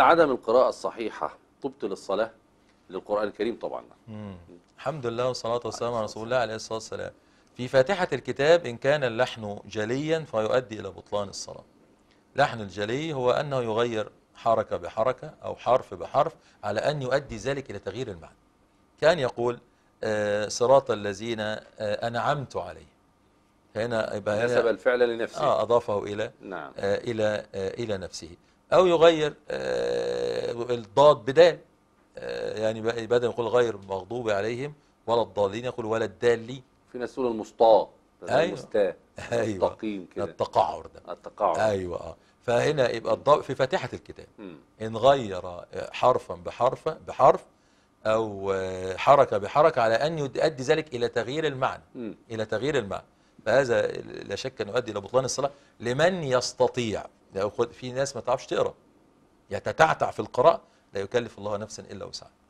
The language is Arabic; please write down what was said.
عدم القراءة الصحيحة تبطل الصلاة للقرآن الكريم طبعا مم. الحمد لله والصلاة والسلام على رسول الله عليه الصلاة والسلام في فاتحة الكتاب إن كان اللحن جليا فيؤدي إلى بطلان الصلاة لحن الجلي هو أنه يغير حركة بحركة أو حرف بحرف على أن يؤدي ذلك إلى تغيير المعنى كان يقول آه، صراط الذين آه، أنعمت عليهم هنا يبقى نسب الفعل لنفسه آه أضافه إلى نعم. آه إلى آه إلى نفسه أو يغير آه الضاد بدال آه، يعني بدل يقول غير مغضوب عليهم ولا الضالين يقول ولا الدالين في ناس تقول المستاء أيوة. المستاء أيوة. كده التقعر ده التقعر أيوة آه. فهنا يبقى الضاد في فاتحة الكتاب م. إن غير حرفا بحرف بحرف أو آه، حركة بحركة على أن يؤدي ذلك إلى تغيير المعنى م. إلى تغيير المعنى فهذا لا شك أنه يؤدي إلى بطلان الصلاة لمن يستطيع في ناس ما تعرفش تقرأ يتتعتع في القراءة لا يكلف الله نفسا إلا وسعها